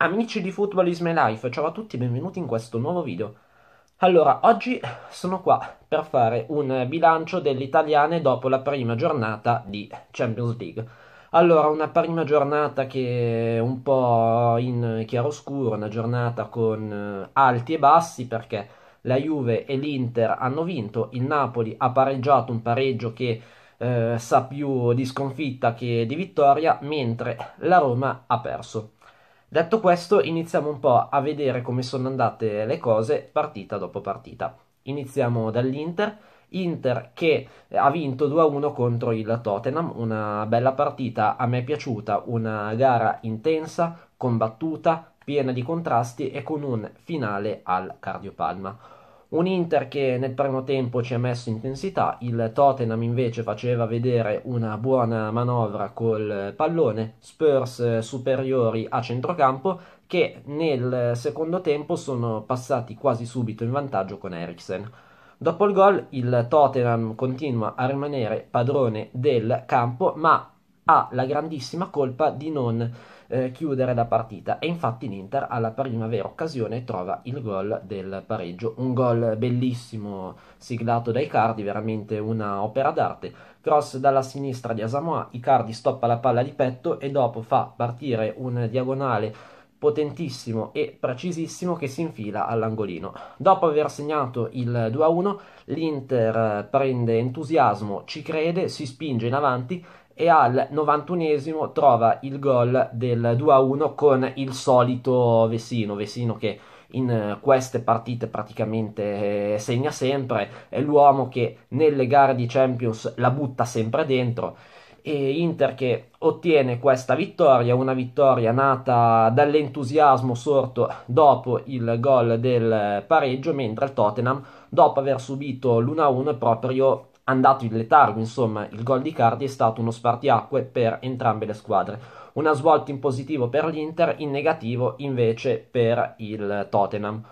Amici di Football is My Life, ciao a tutti e benvenuti in questo nuovo video. Allora, oggi sono qua per fare un bilancio delle italiane dopo la prima giornata di Champions League. Allora, una prima giornata che è un po' in chiaroscuro, una giornata con eh, alti e bassi perché la Juve e l'Inter hanno vinto, il Napoli ha pareggiato un pareggio che eh, sa più di sconfitta che di vittoria, mentre la Roma ha perso. Detto questo, iniziamo un po' a vedere come sono andate le cose partita dopo partita. Iniziamo dall'Inter. Inter che eh, ha vinto 2-1 contro il Tottenham, una bella partita, a me è piaciuta, una gara intensa, combattuta, piena di contrasti e con un finale al cardiopalma. Un Inter che nel primo tempo ci ha messo intensità, il Tottenham invece faceva vedere una buona manovra col pallone, Spurs eh, superiori a centrocampo che nel secondo tempo sono passati quasi subito in vantaggio con Eriksen. Dopo il gol il Tottenham continua a rimanere padrone del campo ma ha la grandissima colpa di non eh, chiudere la partita. E infatti l'Inter alla prima vera occasione trova il gol del pareggio, un gol bellissimo siglato dai Cardi, veramente una opera d'arte. Cross dalla sinistra di Asamoah, Icardi stoppa la palla di petto e dopo fa partire un diagonale potentissimo e precisissimo che si infila all'angolino. Dopo aver segnato il 2-1, l'Inter prende entusiasmo, ci crede, si spinge in avanti e al 91esimo trova il gol del 2-1 con il solito Vessino, Vessino che in eh, queste partite praticamente eh, segna sempre, è l'uomo che nelle gare di Champions la butta sempre dentro e Inter che ottiene questa vittoria, una vittoria nata dall'entusiasmo sorto dopo il gol del eh, pareggio, mentre il Tottenham dopo aver subito l'1-1 è proprio andato in letargo, insomma, il gol di Cardi è stato uno spartiacque per entrambe le squadre. Una svolta in positivo per l'Inter, in negativo invece per il Tottenham.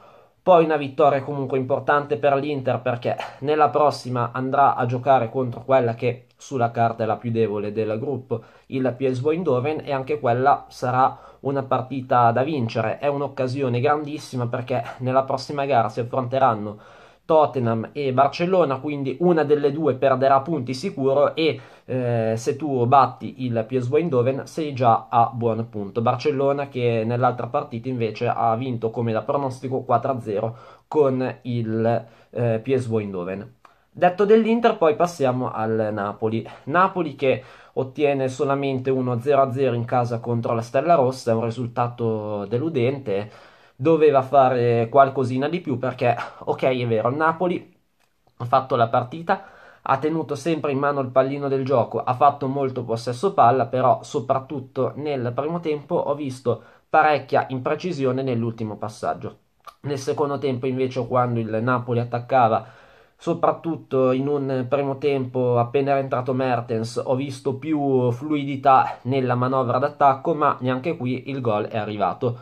Poi una vittoria comunque importante per l'Inter perché nella prossima andrà a giocare contro quella che sulla carta è la più debole del gruppo, il PSV Eindhoven e anche quella sarà una partita da vincere. È un'occasione grandissima perché nella prossima gara si affronteranno Tottenham e Barcellona, quindi una delle due perderà punti sicuro e eh, se tu batti il PSV Eindhoven sei già a buon punto. Barcellona che nell'altra partita invece ha vinto come da pronostico 4-0 con il eh, PSV Eindhoven. Detto dell'Inter, poi passiamo al Napoli. Napoli che ottiene solamente 1-0-0 in casa contro la Stella Rossa, è un risultato deludente doveva fare qualcosina di più perché, ok, è vero, Napoli ha fatto la partita, ha tenuto sempre in mano il pallino del gioco, ha fatto molto possesso palla, però soprattutto nel primo tempo ho visto parecchia imprecisione nell'ultimo passaggio. Nel secondo tempo invece quando il Napoli attaccava, soprattutto in un primo tempo appena era entrato Mertens, ho visto più fluidità nella manovra d'attacco, ma neanche qui il gol è arrivato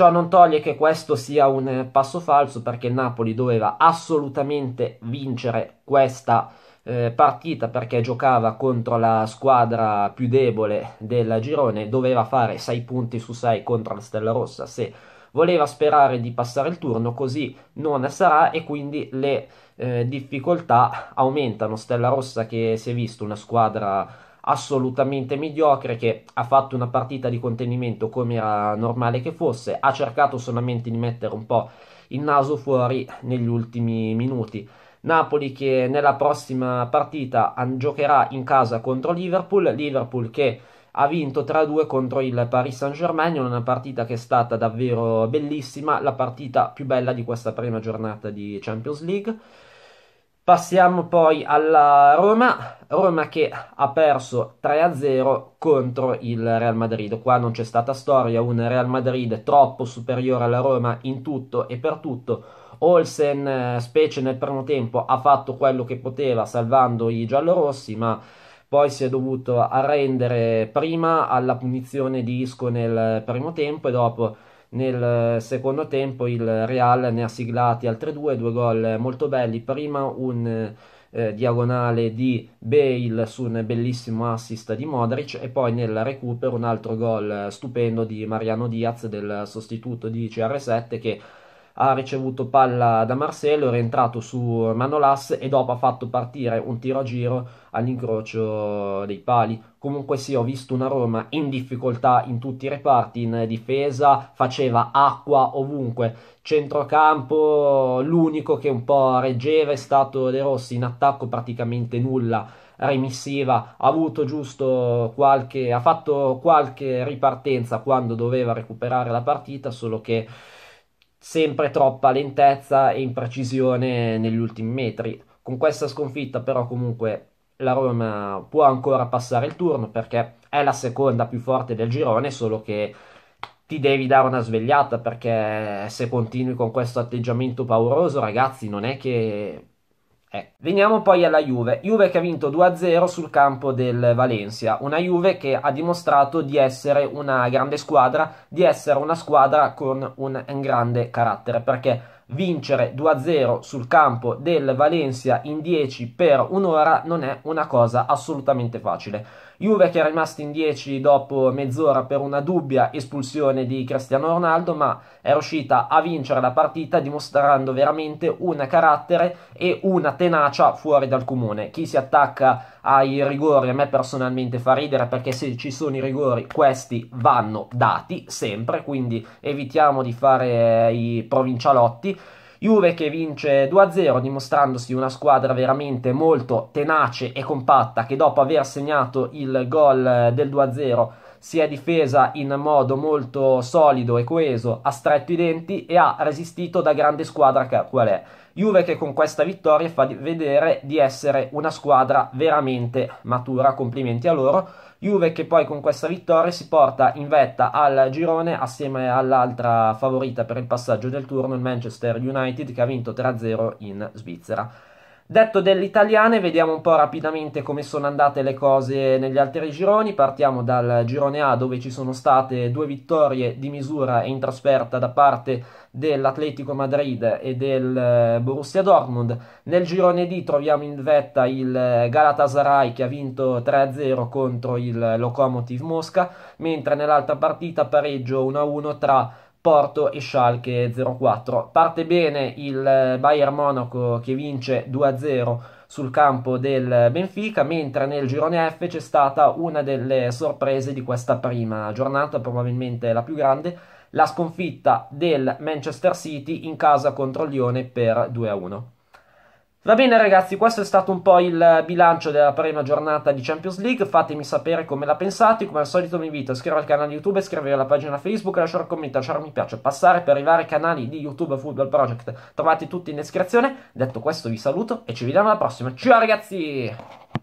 Ciò non toglie che questo sia un eh, passo falso perché Napoli doveva assolutamente vincere questa eh, partita perché giocava contro la squadra più debole del girone, doveva fare 6 punti su 6 contro la Stella Rossa se voleva sperare di passare il turno, così non sarà e quindi le eh, difficoltà aumentano. Stella Rossa che si è visto una squadra assolutamente mediocre che ha fatto una partita di contenimento come era normale che fosse, ha cercato solamente di mettere un po' il naso fuori negli ultimi minuti. Napoli che nella prossima partita giocherà in casa contro Liverpool, Liverpool che ha vinto 3-2 contro il Paris Saint-Germain una partita che è stata davvero bellissima, la partita più bella di questa prima giornata di Champions League. Passiamo poi alla Roma, Roma che ha perso 3-0 contro il Real Madrid. Qua non c'è stata storia, un Real Madrid troppo superiore alla Roma in tutto e per tutto. Olsen, eh, specie nel primo tempo, ha fatto quello che poteva salvando i giallorossi, ma poi si è dovuto arrendere prima alla punizione di Isco nel primo tempo e dopo nel eh, secondo tempo il Real ne ha siglati altri due, due gol molto belli. Prima un eh, diagonale di Bale su un bellissimo assist di Modric e poi nel recupero un altro gol stupendo di Mariano Diaz del sostituto di CR7 che ha ricevuto palla da Marcello, è rientrato su Manolas e dopo ha fatto partire un tiro a giro all'incrocio dei pali. Comunque sì, ho visto una Roma in difficoltà in tutti i reparti, in difesa faceva acqua ovunque, centrocampo l'unico che un po' reggeva è stato De Rossi, in attacco praticamente nulla remissiva, ha avuto giusto qualche ha fatto qualche ripartenza quando doveva recuperare la partita, solo che sempre troppa lentezza e imprecisione negli ultimi metri. Con questa sconfitta però comunque la Roma può ancora passare il turno perché è la seconda più forte del girone, solo che ti devi dare una svegliata perché se continui con questo atteggiamento pauroso, ragazzi, non è che eh. Veniamo poi alla Juve, Juve che ha vinto 2-0 sul campo del Valencia, una Juve che ha dimostrato di essere una grande squadra, di essere una squadra con un grande carattere, perché vincere 2-0 sul campo del Valencia in 10 per un'ora non è una cosa assolutamente facile. Juve che è rimasta in 10 dopo mezz'ora per una dubbia espulsione di Cristiano Ronaldo, ma è riuscita a vincere la partita dimostrando veramente un carattere e una tenacia fuori dal comune. Chi si attacca ai rigori a me personalmente fa ridere perché se ci sono i rigori questi vanno dati sempre, quindi evitiamo di fare i provincialotti. Juve che vince 2-0 dimostrandosi una squadra veramente molto tenace e compatta che dopo aver segnato il gol eh, del 2-0 si è difesa in modo molto solido e coeso, ha stretto i denti e ha resistito da grande squadra qual è. Juve che con questa vittoria fa vedere di essere una squadra veramente matura, complimenti a loro. Juve che poi con questa vittoria si porta in vetta al girone assieme all'altra favorita per il passaggio del turno, il Manchester United che ha vinto 3-0 in Svizzera. Detto delle italiane, vediamo un po' rapidamente come sono andate le cose negli altri gironi. Partiamo dal girone A dove ci sono state due vittorie di misura in trasferta da parte dell'Atletico Madrid e del eh, Borussia Dortmund. Nel girone D troviamo in vetta il eh, Galatasaray che ha vinto 3-0 contro il Lokomotiv Mosca, mentre nell'altra partita pareggio 1-1 tra Porto e Schalke 04. Parte bene il eh, Bayern Monaco che vince 2-0 sul campo del Benfica, mentre nel girone F c'è stata una delle sorprese di questa prima giornata, probabilmente la più grande, la sconfitta del Manchester City in casa contro il Lione per 2-1. Va bene ragazzi, questo è stato un po' il bilancio della prima giornata di Champions League, fatemi sapere come la pensate, come al solito vi invito a iscrivervi al canale YouTube, iscrivervi alla pagina Facebook, lasciare un commento, lasciare un mi piace, passare per i vari canali di YouTube Football Project, trovate tutti in descrizione, detto questo vi saluto e ci vediamo alla prossima, ciao ragazzi!